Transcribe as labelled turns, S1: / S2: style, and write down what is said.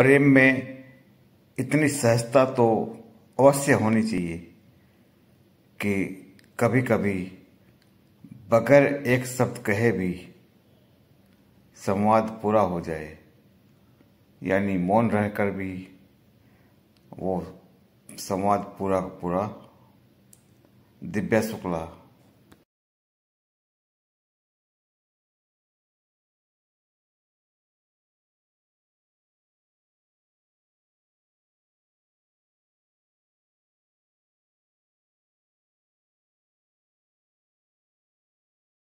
S1: प्रेम में इतनी सहजता तो अवश्य होनी चाहिए कि कभी कभी बगैर एक शब्द कहे भी संवाद पूरा हो जाए यानी मौन रहकर भी वो संवाद पूरा पूरा दिव्या शुक्ला